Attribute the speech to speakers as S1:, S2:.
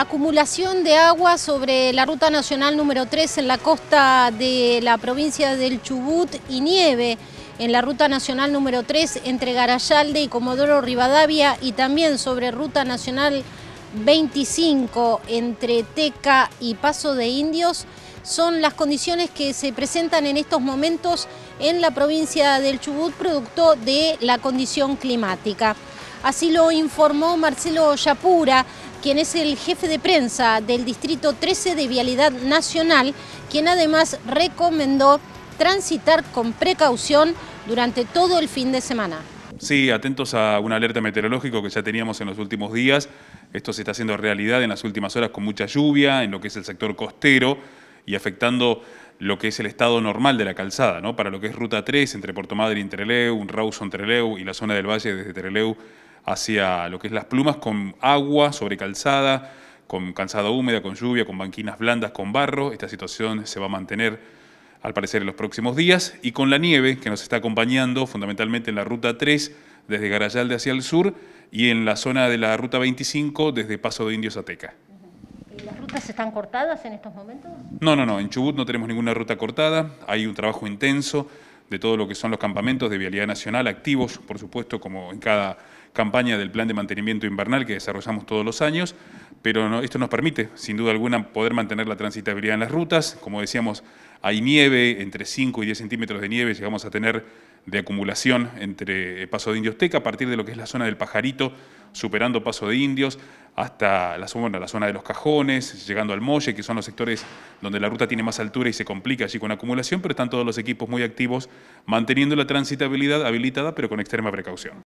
S1: acumulación de agua sobre la ruta nacional número 3 en la costa de la provincia del Chubut y nieve en la ruta nacional número 3 entre Garayalde y Comodoro Rivadavia y también sobre ruta nacional 25 entre Teca y Paso de Indios son las condiciones que se presentan en estos momentos en la provincia del Chubut producto de la condición climática. Así lo informó Marcelo Yapura, quien es el jefe de prensa del Distrito 13 de Vialidad Nacional, quien además recomendó transitar con precaución durante todo el fin de semana.
S2: Sí, atentos a una alerta meteorológica que ya teníamos en los últimos días. Esto se está haciendo realidad en las últimas horas con mucha lluvia en lo que es el sector costero y afectando lo que es el estado normal de la calzada, ¿no? Para lo que es Ruta 3 entre Puerto Madre y un Rawson Treleu y la zona del Valle desde Treleu hacia lo que es las plumas con agua sobre calzada, con calzada húmeda, con lluvia, con banquinas blandas, con barro. Esta situación se va a mantener al parecer en los próximos días y con la nieve que nos está acompañando fundamentalmente en la ruta 3 desde Garayalde hacia el sur y en la zona de la ruta 25 desde Paso de Indios Ateca.
S1: ¿Las rutas están cortadas en estos momentos?
S2: No, no, no. En Chubut no tenemos ninguna ruta cortada. Hay un trabajo intenso de todo lo que son los campamentos de vialidad nacional activos, por supuesto, como en cada campaña del plan de mantenimiento invernal que desarrollamos todos los años, pero esto nos permite, sin duda alguna, poder mantener la transitabilidad en las rutas. Como decíamos, hay nieve, entre 5 y 10 centímetros de nieve llegamos a tener de acumulación entre eh, Paso de Indio a partir de lo que es la zona del Pajarito, superando Paso de Indios, hasta la, zona de los cajones, llegando al Molle, que son los sectores donde la ruta tiene más altura y se complica allí con acumulación, pero están todos los equipos muy activos manteniendo la transitabilidad habilitada, pero con extrema precaución.